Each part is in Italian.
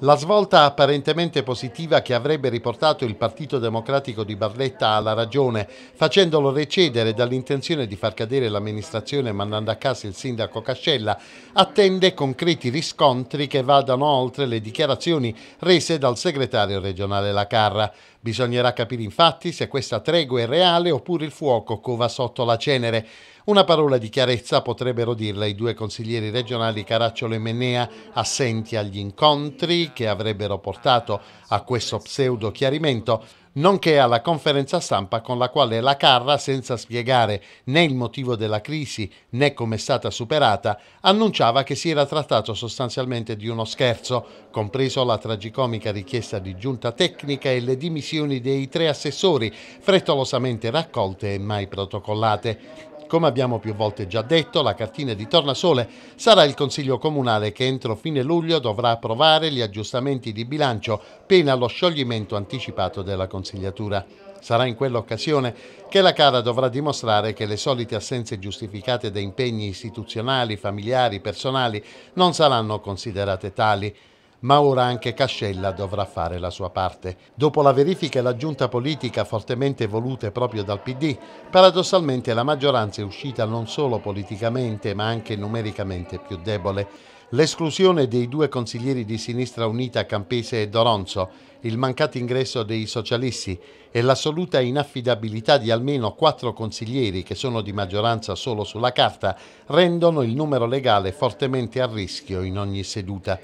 La svolta apparentemente positiva che avrebbe riportato il Partito Democratico di Barletta alla ragione, facendolo recedere dall'intenzione di far cadere l'amministrazione mandando a casa il sindaco Cascella, attende concreti riscontri che vadano oltre le dichiarazioni rese dal segretario regionale Lacarra. Bisognerà capire infatti se questa tregua è reale oppure il fuoco cova sotto la cenere. Una parola di chiarezza potrebbero dirla i due consiglieri regionali Caracciolo e Menea, assenti agli incontri che avrebbero portato a questo pseudo chiarimento, nonché alla conferenza stampa con la quale la Carra, senza spiegare né il motivo della crisi né come è stata superata, annunciava che si era trattato sostanzialmente di uno scherzo, compreso la tragicomica richiesta di giunta tecnica e le dimissioni dei tre assessori, frettolosamente raccolte e mai protocollate. Come abbiamo più volte già detto, la cartina di Tornasole sarà il Consiglio Comunale che entro fine luglio dovrà approvare gli aggiustamenti di bilancio pena lo scioglimento anticipato della consigliatura. Sarà in quell'occasione che la Cara dovrà dimostrare che le solite assenze giustificate da impegni istituzionali, familiari, personali non saranno considerate tali ma ora anche Cascella dovrà fare la sua parte. Dopo la verifica e la giunta politica fortemente volute proprio dal PD, paradossalmente la maggioranza è uscita non solo politicamente ma anche numericamente più debole. L'esclusione dei due consiglieri di Sinistra Unita Campese e Doronzo, il mancato ingresso dei socialisti e l'assoluta inaffidabilità di almeno quattro consiglieri che sono di maggioranza solo sulla carta rendono il numero legale fortemente a rischio in ogni seduta.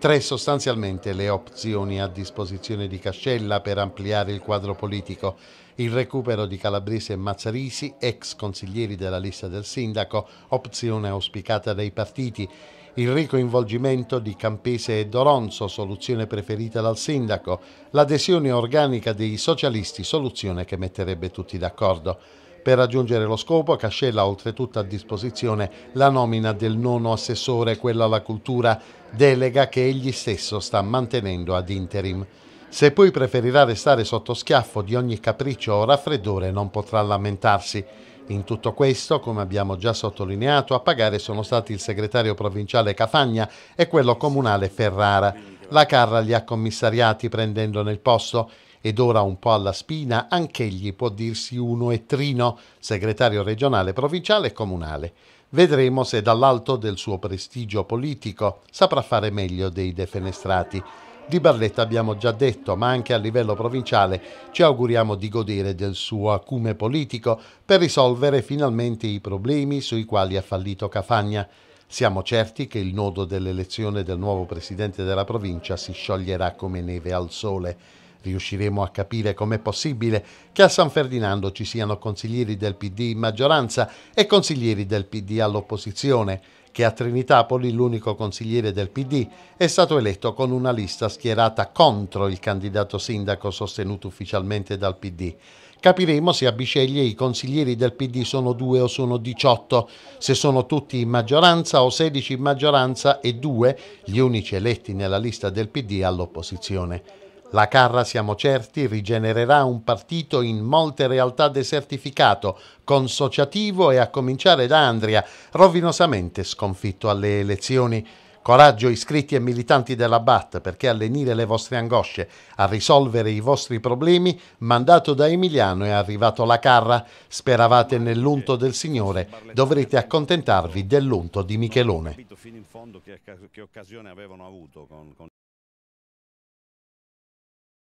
Tre sostanzialmente le opzioni a disposizione di Cascella per ampliare il quadro politico, il recupero di Calabrese e Mazzarisi, ex consiglieri della lista del sindaco, opzione auspicata dai partiti, il ricoinvolgimento di Campese e Doronzo, soluzione preferita dal sindaco, l'adesione organica dei socialisti, soluzione che metterebbe tutti d'accordo. Per raggiungere lo scopo Cascella ha oltretutto a disposizione la nomina del nono assessore, quello alla cultura, delega che egli stesso sta mantenendo ad interim. Se poi preferirà restare sotto schiaffo di ogni capriccio o raffreddore non potrà lamentarsi. In tutto questo, come abbiamo già sottolineato, a pagare sono stati il segretario provinciale Cafagna e quello comunale Ferrara. La Carra li ha commissariati prendendone il posto ed ora un po' alla spina, anch'egli può dirsi uno e Trino, segretario regionale, provinciale e comunale. Vedremo se dall'alto del suo prestigio politico saprà fare meglio dei defenestrati. Di Barletta abbiamo già detto, ma anche a livello provinciale ci auguriamo di godere del suo acume politico per risolvere finalmente i problemi sui quali ha fallito Cafagna. Siamo certi che il nodo dell'elezione del nuovo presidente della provincia si scioglierà come neve al sole. Riusciremo a capire com'è possibile che a San Ferdinando ci siano consiglieri del PD in maggioranza e consiglieri del PD all'opposizione, che a Trinitapoli l'unico consigliere del PD è stato eletto con una lista schierata contro il candidato sindaco sostenuto ufficialmente dal PD. Capiremo se a Bisceglie i consiglieri del PD sono due o sono 18, se sono tutti in maggioranza o 16 in maggioranza e due gli unici eletti nella lista del PD all'opposizione. La Carra, siamo certi, rigenererà un partito in molte realtà desertificato, consociativo e a cominciare da Andria, rovinosamente sconfitto alle elezioni. Coraggio iscritti e militanti della BAT perché a lenire le vostre angosce, a risolvere i vostri problemi, mandato da Emiliano è arrivato la Carra. Speravate nell'unto del Signore, dovrete accontentarvi dell'unto di Michelone.